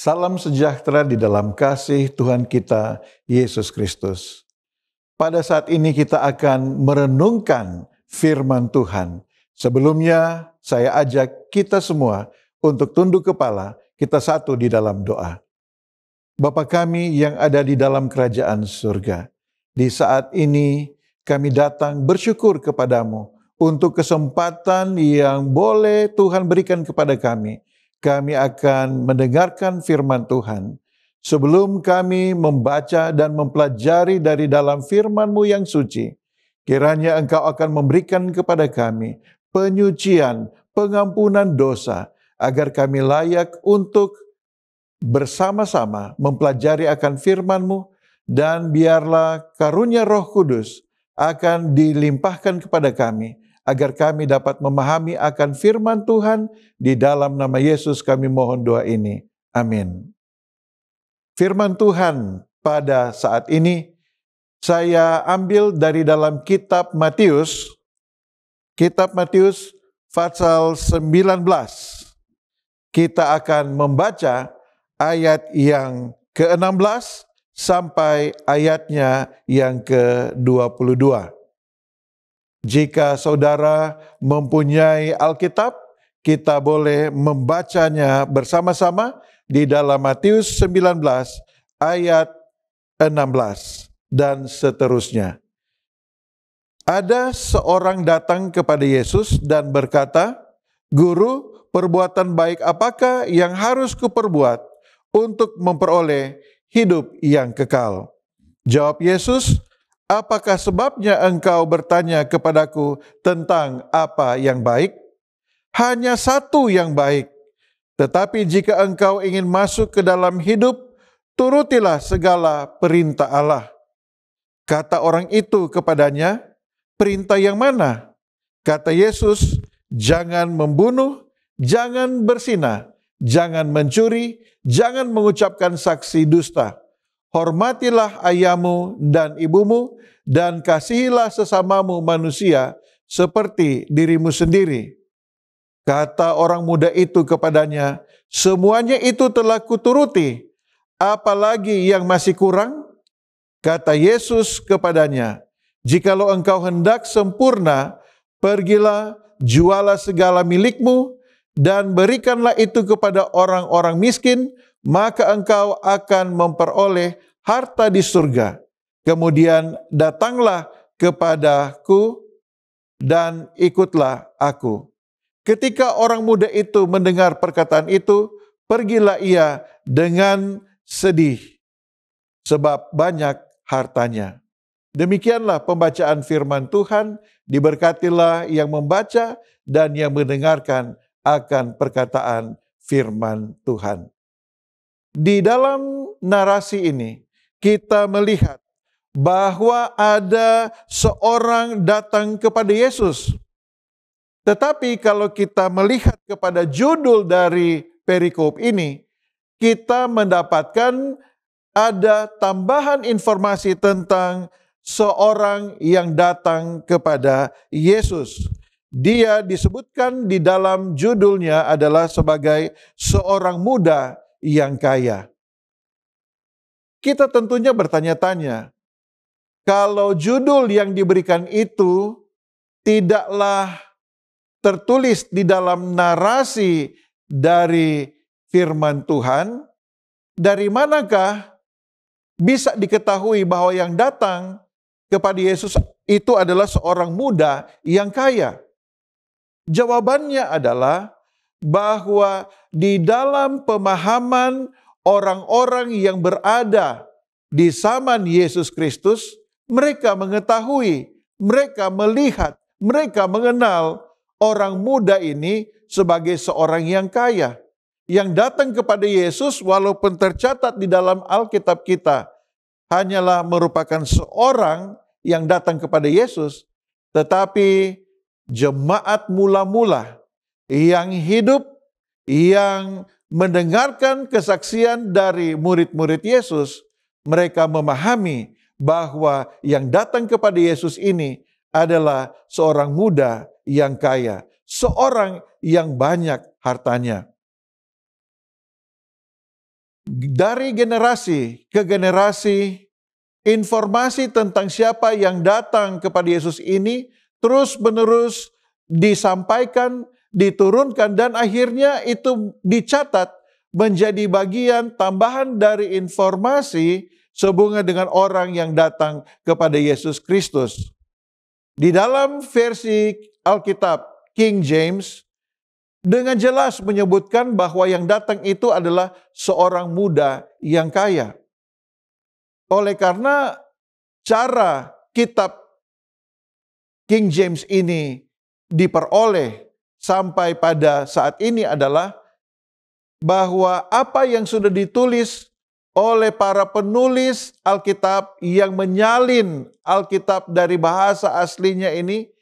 Salam sejahtera di dalam kasih Tuhan kita Yesus Kristus. Pada saat ini kita akan merenungkan firman Tuhan. Sebelumnya saya ajak kita semua untuk tunduk kepala, kita satu di dalam doa. Bapa kami yang ada di dalam kerajaan surga, di saat ini kami datang bersyukur kepadamu untuk kesempatan yang boleh Tuhan berikan kepada kami kami akan mendengarkan firman Tuhan. Sebelum kami membaca dan mempelajari dari dalam firman-Mu yang suci, kiranya Engkau akan memberikan kepada kami penyucian, pengampunan dosa, agar kami layak untuk bersama-sama mempelajari akan firman-Mu, dan biarlah karunia roh kudus akan dilimpahkan kepada kami, agar kami dapat memahami akan firman Tuhan. Di dalam nama Yesus kami mohon doa ini. Amin. Firman Tuhan pada saat ini saya ambil dari dalam kitab Matius. Kitab Matius pasal 19. Kita akan membaca ayat yang ke-16 sampai ayatnya yang ke-22. Jika saudara mempunyai Alkitab, kita boleh membacanya bersama-sama di dalam Matius 19 ayat 16 dan seterusnya. Ada seorang datang kepada Yesus dan berkata, "Guru, perbuatan baik apakah yang harus kuperbuat untuk memperoleh hidup yang kekal?" Jawab Yesus, Apakah sebabnya engkau bertanya kepadaku tentang apa yang baik? Hanya satu yang baik. Tetapi jika engkau ingin masuk ke dalam hidup, turutilah segala perintah Allah. Kata orang itu kepadanya, perintah yang mana? Kata Yesus, jangan membunuh, jangan bersinah, jangan mencuri, jangan mengucapkan saksi dusta hormatilah ayahmu dan ibumu, dan kasihilah sesamamu manusia seperti dirimu sendiri. Kata orang muda itu kepadanya, semuanya itu telah kuturuti, apalagi yang masih kurang? Kata Yesus kepadanya, jikalau engkau hendak sempurna, pergilah, jualah segala milikmu, dan berikanlah itu kepada orang-orang miskin, maka engkau akan memperoleh harta di surga. Kemudian datanglah kepadaku dan ikutlah aku. Ketika orang muda itu mendengar perkataan itu, pergilah ia dengan sedih sebab banyak hartanya. Demikianlah pembacaan firman Tuhan, diberkatilah yang membaca dan yang mendengarkan akan perkataan firman Tuhan. Di dalam narasi ini kita melihat bahwa ada seorang datang kepada Yesus. Tetapi kalau kita melihat kepada judul dari perikop ini, kita mendapatkan ada tambahan informasi tentang seorang yang datang kepada Yesus. Dia disebutkan di dalam judulnya adalah sebagai seorang muda yang kaya. Kita tentunya bertanya-tanya, kalau judul yang diberikan itu tidaklah tertulis di dalam narasi dari firman Tuhan, dari manakah bisa diketahui bahwa yang datang kepada Yesus itu adalah seorang muda yang kaya? Jawabannya adalah bahwa di dalam pemahaman orang-orang yang berada di zaman Yesus Kristus, mereka mengetahui, mereka melihat, mereka mengenal orang muda ini sebagai seorang yang kaya yang datang kepada Yesus walaupun tercatat di dalam Alkitab kita hanyalah merupakan seorang yang datang kepada Yesus tetapi jemaat mula-mula yang hidup, yang mendengarkan kesaksian dari murid-murid Yesus, mereka memahami bahwa yang datang kepada Yesus ini adalah seorang muda yang kaya, seorang yang banyak hartanya. Dari generasi ke generasi, informasi tentang siapa yang datang kepada Yesus ini terus-menerus disampaikan diturunkan dan akhirnya itu dicatat menjadi bagian tambahan dari informasi sehubungan dengan orang yang datang kepada Yesus Kristus. Di dalam versi Alkitab King James dengan jelas menyebutkan bahwa yang datang itu adalah seorang muda yang kaya. Oleh karena cara kitab King James ini diperoleh sampai pada saat ini adalah bahwa apa yang sudah ditulis oleh para penulis Alkitab yang menyalin Alkitab dari bahasa aslinya ini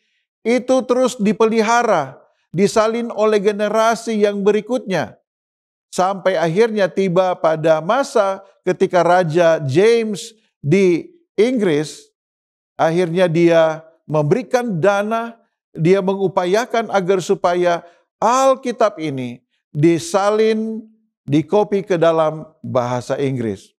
itu terus dipelihara, disalin oleh generasi yang berikutnya sampai akhirnya tiba pada masa ketika raja James di Inggris akhirnya dia memberikan dana dia mengupayakan agar supaya Alkitab ini disalin, dikopi ke dalam bahasa Inggris.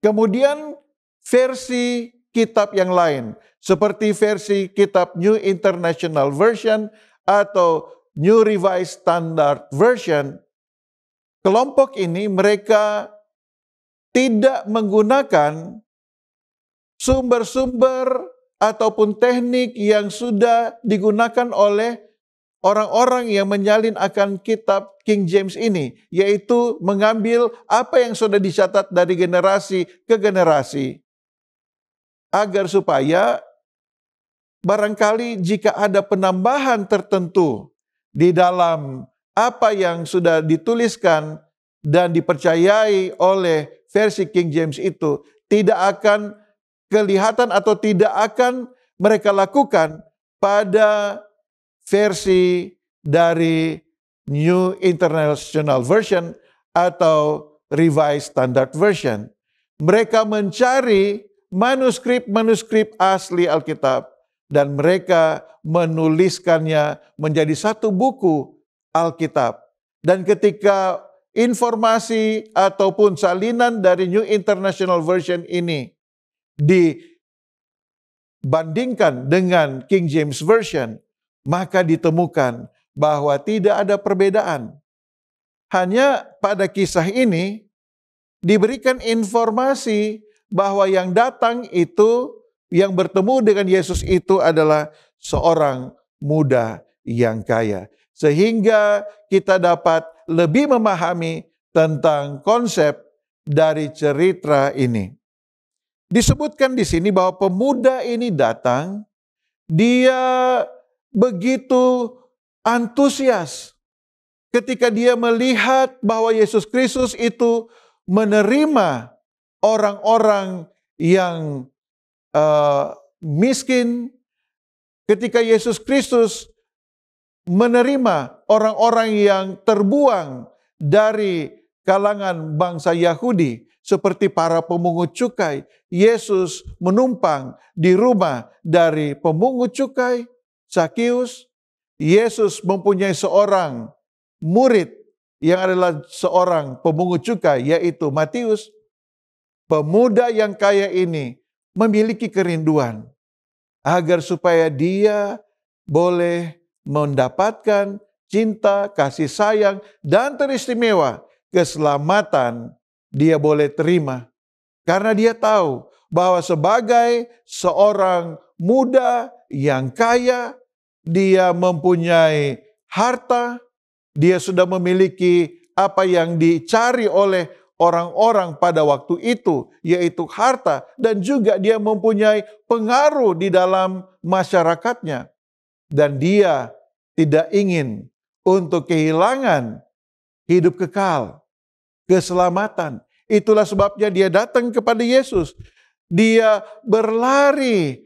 Kemudian versi kitab yang lain, seperti versi kitab New International Version atau New Revised Standard Version, kelompok ini mereka tidak menggunakan sumber-sumber ataupun teknik yang sudah digunakan oleh orang-orang yang menyalin akan kitab King James ini, yaitu mengambil apa yang sudah dicatat dari generasi ke generasi, agar supaya barangkali jika ada penambahan tertentu di dalam apa yang sudah dituliskan dan dipercayai oleh versi King James itu, tidak akan kelihatan atau tidak akan mereka lakukan pada versi dari New International Version atau Revised Standard Version. Mereka mencari manuskrip-manuskrip asli Alkitab dan mereka menuliskannya menjadi satu buku Alkitab. Dan ketika informasi ataupun salinan dari New International Version ini dibandingkan dengan King James Version, maka ditemukan bahwa tidak ada perbedaan. Hanya pada kisah ini diberikan informasi bahwa yang datang itu yang bertemu dengan Yesus itu adalah seorang muda yang kaya, sehingga kita dapat lebih memahami tentang konsep dari cerita ini. Disebutkan di sini bahwa pemuda ini datang, dia begitu antusias ketika dia melihat bahwa Yesus Kristus itu menerima orang-orang yang uh, miskin, ketika Yesus Kristus menerima orang-orang yang terbuang dari kalangan bangsa Yahudi, seperti para pemungut cukai, Yesus menumpang di rumah dari pemungut cukai Sakius. Yesus mempunyai seorang murid yang adalah seorang pemungut cukai yaitu Matius. Pemuda yang kaya ini memiliki kerinduan agar supaya dia boleh mendapatkan cinta, kasih sayang, dan teristimewa keselamatan dia boleh terima. Karena dia tahu bahwa sebagai seorang muda yang kaya, dia mempunyai harta, dia sudah memiliki apa yang dicari oleh orang-orang pada waktu itu, yaitu harta, dan juga dia mempunyai pengaruh di dalam masyarakatnya, dan dia tidak ingin untuk kehilangan hidup kekal keselamatan. Itulah sebabnya dia datang kepada Yesus. Dia berlari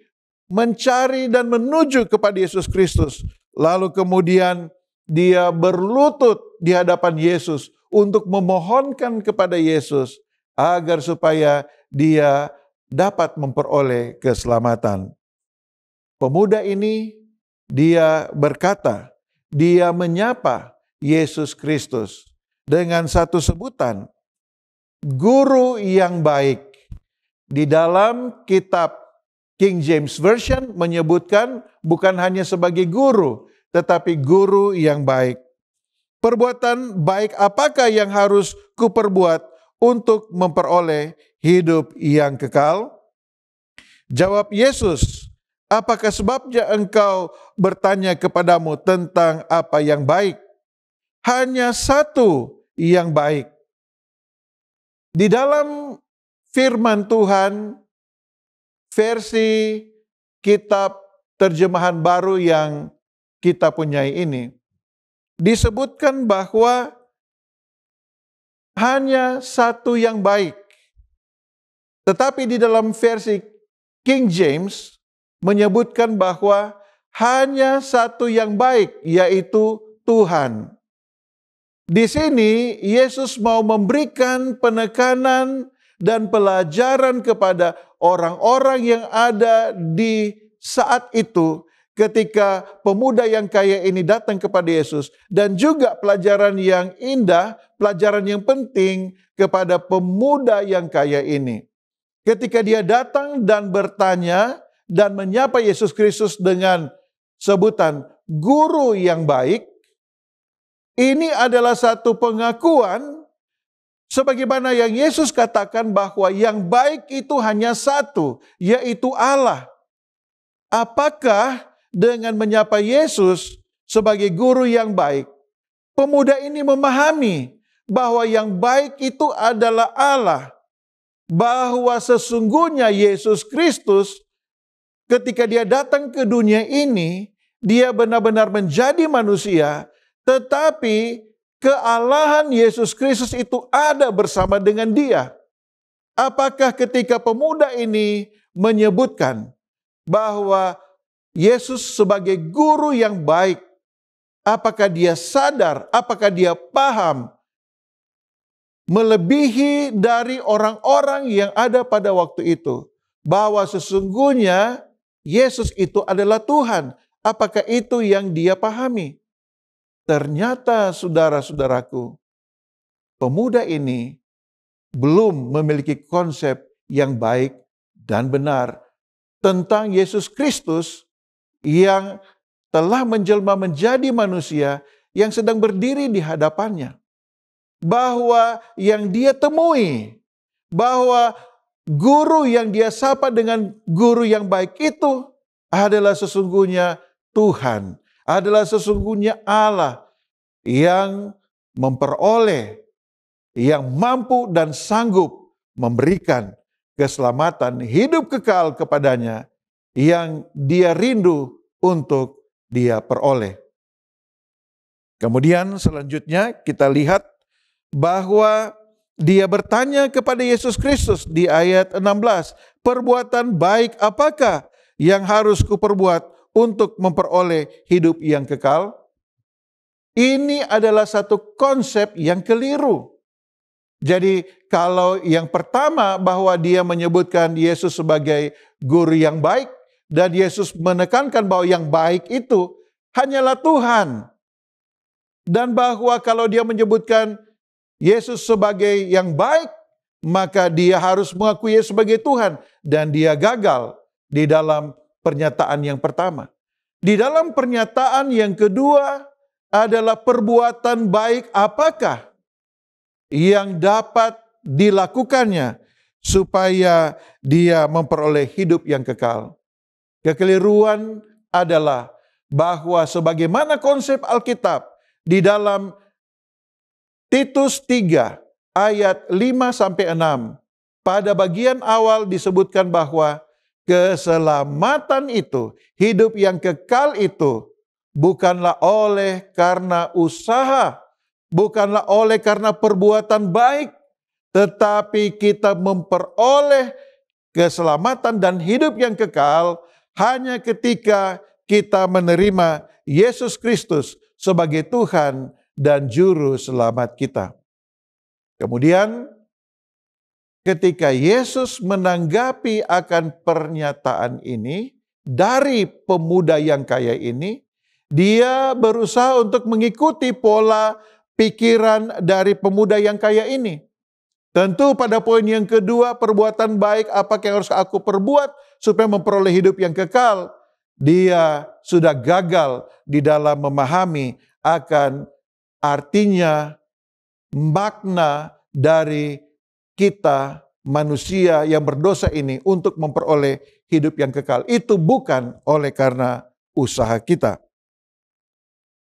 mencari dan menuju kepada Yesus Kristus. Lalu kemudian dia berlutut di hadapan Yesus untuk memohonkan kepada Yesus agar supaya dia dapat memperoleh keselamatan. Pemuda ini dia berkata, dia menyapa Yesus Kristus dengan satu sebutan guru yang baik. Di dalam kitab King James Version menyebutkan bukan hanya sebagai guru, tetapi guru yang baik. Perbuatan baik apakah yang harus kuperbuat untuk memperoleh hidup yang kekal? Jawab Yesus, apakah sebabnya engkau bertanya kepadamu tentang apa yang baik? hanya satu yang baik. Di dalam firman Tuhan versi kitab terjemahan baru yang kita punyai ini disebutkan bahwa hanya satu yang baik. Tetapi di dalam versi King James menyebutkan bahwa hanya satu yang baik yaitu Tuhan. Di sini Yesus mau memberikan penekanan dan pelajaran kepada orang-orang yang ada di saat itu ketika pemuda yang kaya ini datang kepada Yesus dan juga pelajaran yang indah, pelajaran yang penting kepada pemuda yang kaya ini. Ketika dia datang dan bertanya dan menyapa Yesus Kristus dengan sebutan guru yang baik, ini adalah satu pengakuan sebagaimana yang Yesus katakan bahwa yang baik itu hanya satu, yaitu Allah. Apakah dengan menyapa Yesus sebagai guru yang baik, pemuda ini memahami bahwa yang baik itu adalah Allah, bahwa sesungguhnya Yesus Kristus ketika dia datang ke dunia ini, dia benar-benar menjadi manusia tetapi kealahan Yesus Kristus itu ada bersama dengan dia. Apakah ketika pemuda ini menyebutkan bahwa Yesus sebagai guru yang baik, apakah dia sadar, apakah dia paham melebihi dari orang-orang yang ada pada waktu itu bahwa sesungguhnya Yesus itu adalah Tuhan. Apakah itu yang dia pahami? Ternyata saudara-saudaraku, pemuda ini belum memiliki konsep yang baik dan benar tentang Yesus Kristus yang telah menjelma menjadi manusia yang sedang berdiri di hadapannya. Bahwa yang dia temui, bahwa guru yang dia sapa dengan guru yang baik itu adalah sesungguhnya Tuhan adalah sesungguhnya Allah yang memperoleh, yang mampu dan sanggup memberikan keselamatan hidup kekal kepadanya yang dia rindu untuk dia peroleh. Kemudian selanjutnya kita lihat bahwa dia bertanya kepada Yesus Kristus di ayat 16, "Perbuatan baik apakah yang harus kuperbuat untuk memperoleh hidup yang kekal? Ini adalah satu konsep yang keliru. Jadi kalau yang pertama bahwa dia menyebutkan Yesus sebagai guru yang baik dan Yesus menekankan bahwa yang baik itu hanyalah Tuhan. Dan bahwa kalau dia menyebutkan Yesus sebagai yang baik, maka dia harus mengakui Yesus sebagai Tuhan dan dia gagal di dalam pernyataan yang pertama. Di dalam pernyataan yang kedua adalah perbuatan baik apakah yang dapat dilakukannya supaya dia memperoleh hidup yang kekal. Kekeliruan adalah bahwa sebagaimana konsep Alkitab di dalam Titus 3 ayat 5 sampai 6 pada bagian awal disebutkan bahwa keselamatan itu, hidup yang kekal itu, bukanlah oleh karena usaha, bukanlah oleh karena perbuatan baik, tetapi kita memperoleh keselamatan dan hidup yang kekal hanya ketika kita menerima Yesus Kristus sebagai Tuhan dan Juru Selamat kita. Kemudian, Ketika Yesus menanggapi akan pernyataan ini dari pemuda yang kaya ini, dia berusaha untuk mengikuti pola pikiran dari pemuda yang kaya ini. Tentu pada poin yang kedua, perbuatan baik apa yang harus aku perbuat supaya memperoleh hidup yang kekal. Dia sudah gagal di dalam memahami akan artinya makna dari kita manusia yang berdosa ini untuk memperoleh hidup yang kekal. Itu bukan oleh karena usaha kita.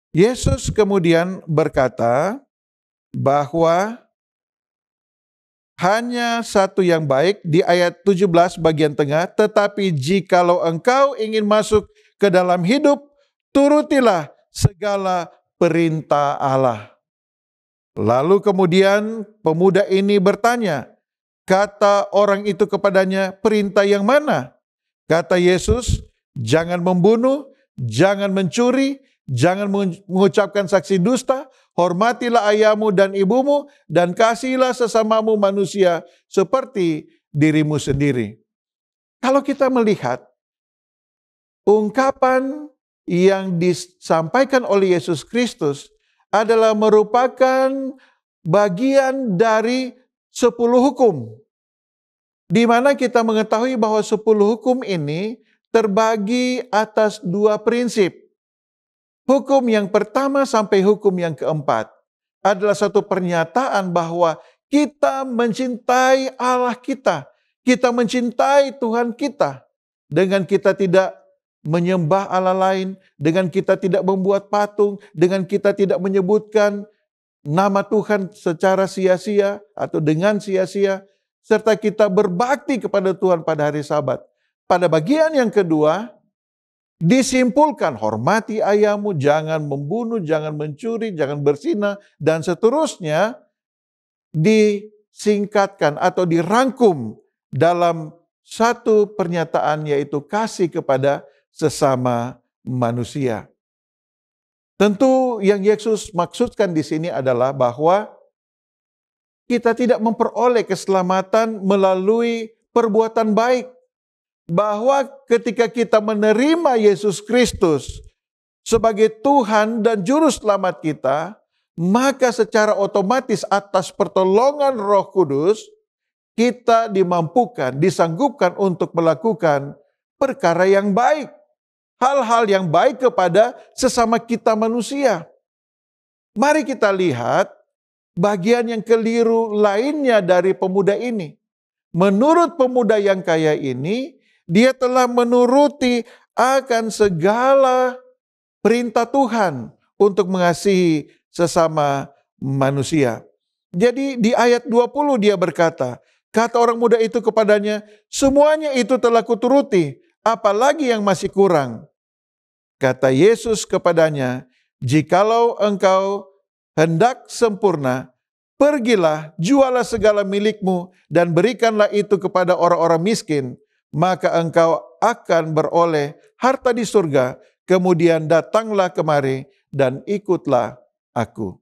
Yesus kemudian berkata bahwa hanya satu yang baik di ayat 17 bagian tengah, tetapi jikalau engkau ingin masuk ke dalam hidup, turutilah segala perintah Allah. Lalu kemudian pemuda ini bertanya, kata orang itu kepadanya, perintah yang mana? Kata Yesus, jangan membunuh, jangan mencuri, jangan mengucapkan saksi dusta, hormatilah ayahmu dan ibumu, dan kasihilah sesamamu manusia seperti dirimu sendiri. Kalau kita melihat ungkapan yang disampaikan oleh Yesus Kristus adalah merupakan bagian dari sepuluh hukum. Di mana kita mengetahui bahwa sepuluh hukum ini terbagi atas dua prinsip. Hukum yang pertama sampai hukum yang keempat adalah satu pernyataan bahwa kita mencintai Allah kita, kita mencintai Tuhan kita. Dengan kita tidak menyembah Allah lain, dengan kita tidak membuat patung, dengan kita tidak menyebutkan nama Tuhan secara sia-sia atau dengan sia-sia, serta kita berbakti kepada Tuhan pada hari Sabat. Pada bagian yang kedua, disimpulkan hormati ayahmu, jangan membunuh, jangan mencuri, jangan bersinah, dan seterusnya disingkatkan atau dirangkum dalam satu pernyataan yaitu kasih kepada sesama manusia. Tentu yang Yesus maksudkan di sini adalah bahwa kita tidak memperoleh keselamatan melalui perbuatan baik. Bahwa ketika kita menerima Yesus Kristus sebagai Tuhan dan juru selamat kita, maka secara otomatis atas pertolongan Roh Kudus kita dimampukan, disanggupkan untuk melakukan perkara yang baik hal-hal yang baik kepada sesama kita manusia. Mari kita lihat bagian yang keliru lainnya dari pemuda ini. Menurut pemuda yang kaya ini, dia telah menuruti akan segala perintah Tuhan untuk mengasihi sesama manusia. Jadi di ayat 20 dia berkata, kata orang muda itu kepadanya, semuanya itu telah kuturuti, apalagi yang masih kurang. Kata Yesus kepadanya, "Jikalau engkau hendak sempurna, pergilah, jualah segala milikmu, dan berikanlah itu kepada orang-orang miskin, maka engkau akan beroleh harta di surga. Kemudian datanglah kemari dan ikutlah aku."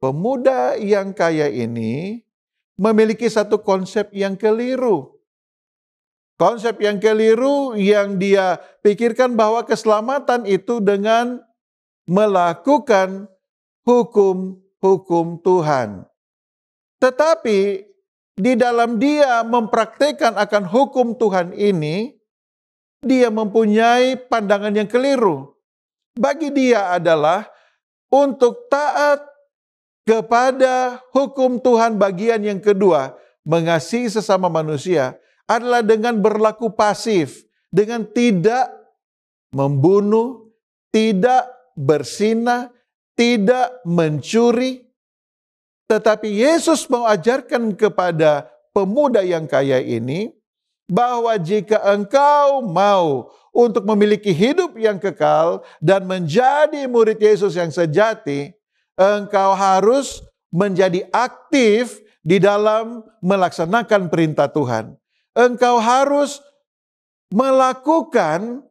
Pemuda yang kaya ini memiliki satu konsep yang keliru. Konsep yang keliru yang dia pikirkan bahwa keselamatan itu dengan melakukan hukum-hukum Tuhan. Tetapi di dalam dia mempraktekkan akan hukum Tuhan ini, dia mempunyai pandangan yang keliru. Bagi dia adalah untuk taat kepada hukum Tuhan bagian yang kedua, mengasihi sesama manusia adalah dengan berlaku pasif, dengan tidak membunuh, tidak bersinah, tidak mencuri. Tetapi Yesus mengajarkan kepada pemuda yang kaya ini bahwa jika engkau mau untuk memiliki hidup yang kekal dan menjadi murid Yesus yang sejati, engkau harus menjadi aktif di dalam melaksanakan perintah Tuhan. Engkau harus melakukan,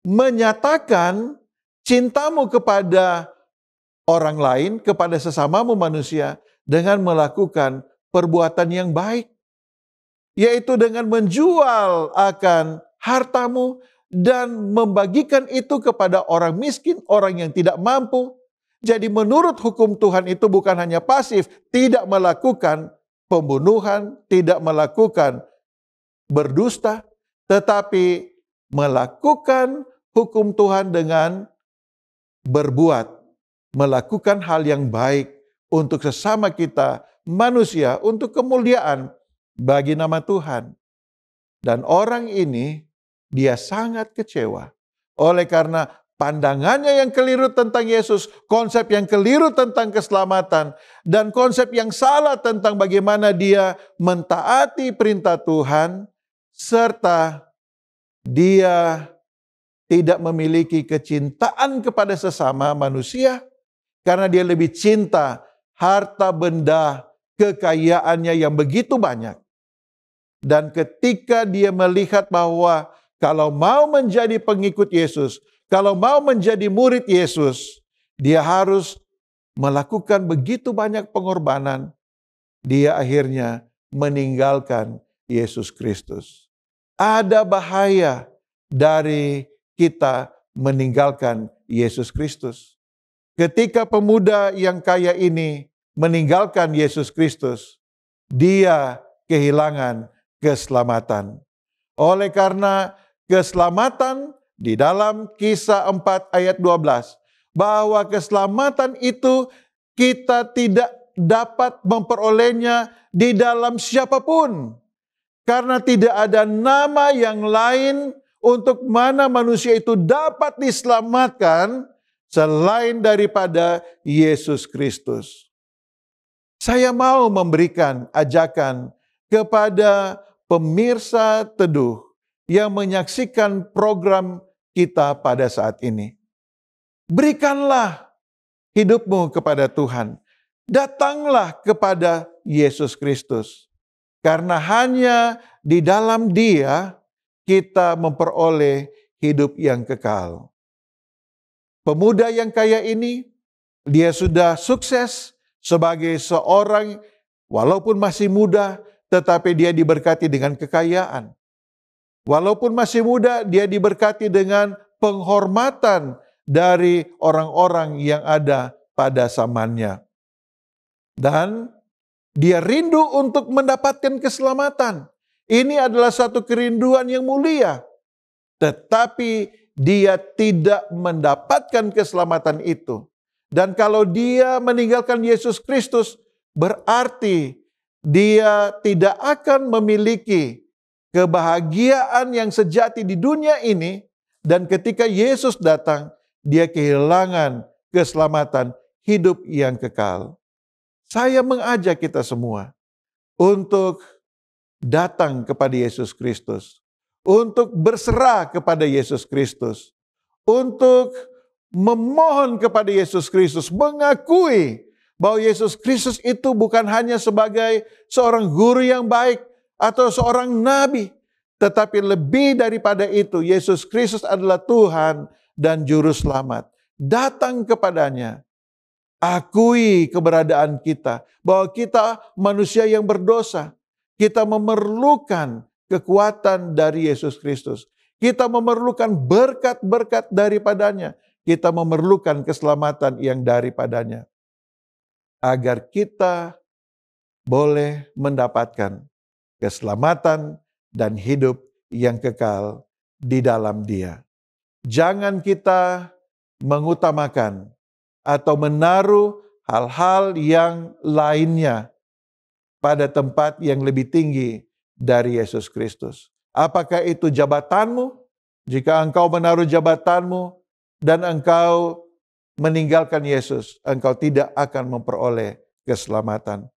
menyatakan cintamu kepada orang lain, kepada sesamamu manusia, dengan melakukan perbuatan yang baik, yaitu dengan menjual akan hartamu dan membagikan itu kepada orang miskin, orang yang tidak mampu. Jadi, menurut hukum Tuhan, itu bukan hanya pasif, tidak melakukan pembunuhan, tidak melakukan berdusta, tetapi melakukan hukum Tuhan dengan berbuat, melakukan hal yang baik untuk sesama kita, manusia, untuk kemuliaan bagi nama Tuhan. Dan orang ini, dia sangat kecewa. Oleh karena pandangannya yang keliru tentang Yesus, konsep yang keliru tentang keselamatan, dan konsep yang salah tentang bagaimana dia mentaati perintah Tuhan, serta dia tidak memiliki kecintaan kepada sesama manusia karena dia lebih cinta harta benda kekayaannya yang begitu banyak. Dan ketika dia melihat bahwa kalau mau menjadi pengikut Yesus, kalau mau menjadi murid Yesus, dia harus melakukan begitu banyak pengorbanan. Dia akhirnya meninggalkan Yesus Kristus. Ada bahaya dari kita meninggalkan Yesus Kristus. Ketika pemuda yang kaya ini meninggalkan Yesus Kristus, dia kehilangan keselamatan. Oleh karena keselamatan di dalam kisah 4 ayat 12 bahwa keselamatan itu kita tidak dapat memperolehnya di dalam siapapun karena tidak ada nama yang lain untuk mana manusia itu dapat diselamatkan selain daripada Yesus Kristus. Saya mau memberikan ajakan kepada pemirsa teduh yang menyaksikan program kita pada saat ini. Berikanlah hidupmu kepada Tuhan. Datanglah kepada Yesus Kristus. Karena hanya di dalam Dia kita memperoleh hidup yang kekal. Pemuda yang kaya ini, dia sudah sukses sebagai seorang walaupun masih muda, tetapi dia diberkati dengan kekayaan. Walaupun masih muda, dia diberkati dengan penghormatan dari orang-orang yang ada pada zamannya. Dan dia rindu untuk mendapatkan keselamatan. Ini adalah satu kerinduan yang mulia. Tetapi dia tidak mendapatkan keselamatan itu. Dan kalau dia meninggalkan Yesus Kristus, berarti dia tidak akan memiliki kebahagiaan yang sejati di dunia ini. Dan ketika Yesus datang, dia kehilangan keselamatan hidup yang kekal. Saya mengajak kita semua untuk datang kepada Yesus Kristus, untuk berserah kepada Yesus Kristus, untuk memohon kepada Yesus Kristus, mengakui bahwa Yesus Kristus itu bukan hanya sebagai seorang guru yang baik atau seorang nabi, tetapi lebih daripada itu, Yesus Kristus adalah Tuhan dan Juru Selamat. Datang kepadanya, akui keberadaan kita bahwa kita manusia yang berdosa. Kita memerlukan kekuatan dari Yesus Kristus. Kita memerlukan berkat-berkat daripadanya. Kita memerlukan keselamatan yang daripadanya. Agar kita boleh mendapatkan keselamatan dan hidup yang kekal di dalam dia. Jangan kita mengutamakan atau menaruh hal-hal yang lainnya pada tempat yang lebih tinggi dari Yesus Kristus. Apakah itu jabatanmu? Jika engkau menaruh jabatanmu dan engkau meninggalkan Yesus, engkau tidak akan memperoleh keselamatan.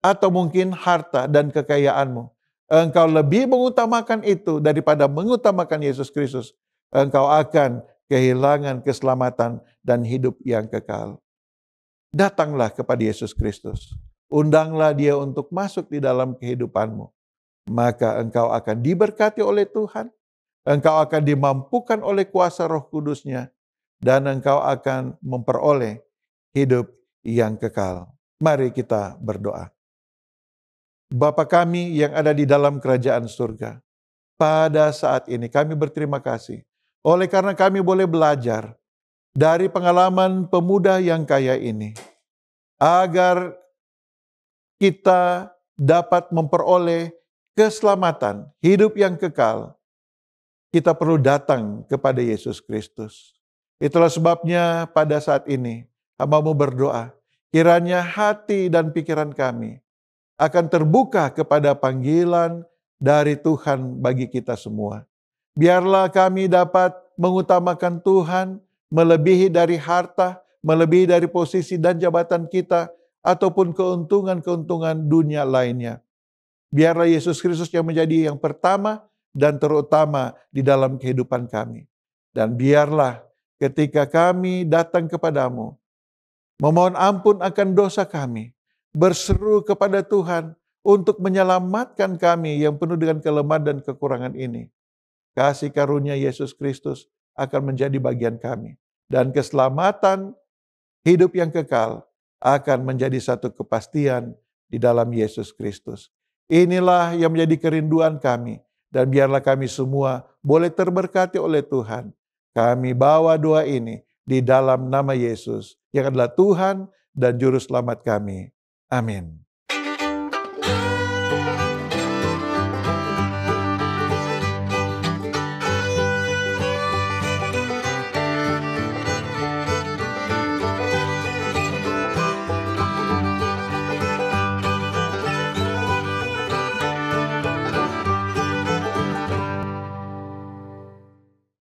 Atau mungkin harta dan kekayaanmu. Engkau lebih mengutamakan itu daripada mengutamakan Yesus Kristus. Engkau akan kehilangan keselamatan dan hidup yang kekal. Datanglah kepada Yesus Kristus. Undanglah dia untuk masuk di dalam kehidupanmu. Maka engkau akan diberkati oleh Tuhan. Engkau akan dimampukan oleh kuasa roh kudusnya. Dan engkau akan memperoleh hidup yang kekal. Mari kita berdoa. Bapa kami yang ada di dalam kerajaan surga, pada saat ini kami berterima kasih oleh karena kami boleh belajar dari pengalaman pemuda yang kaya ini, agar kita dapat memperoleh keselamatan, hidup yang kekal, kita perlu datang kepada Yesus Kristus. Itulah sebabnya pada saat ini hambamu berdoa, kiranya hati dan pikiran kami akan terbuka kepada panggilan dari Tuhan bagi kita semua. Biarlah kami dapat mengutamakan Tuhan melebihi dari harta, melebihi dari posisi dan jabatan kita, ataupun keuntungan-keuntungan dunia lainnya. Biarlah Yesus Kristus yang menjadi yang pertama dan terutama di dalam kehidupan kami. Dan biarlah ketika kami datang kepadamu, memohon ampun akan dosa kami, berseru kepada Tuhan untuk menyelamatkan kami yang penuh dengan kelemahan dan kekurangan ini. Kasih karunia Yesus Kristus akan menjadi bagian kami. Dan keselamatan hidup yang kekal akan menjadi satu kepastian di dalam Yesus Kristus. Inilah yang menjadi kerinduan kami. Dan biarlah kami semua boleh terberkati oleh Tuhan. Kami bawa doa ini di dalam nama Yesus, yang adalah Tuhan dan Juru Selamat kami. Amin.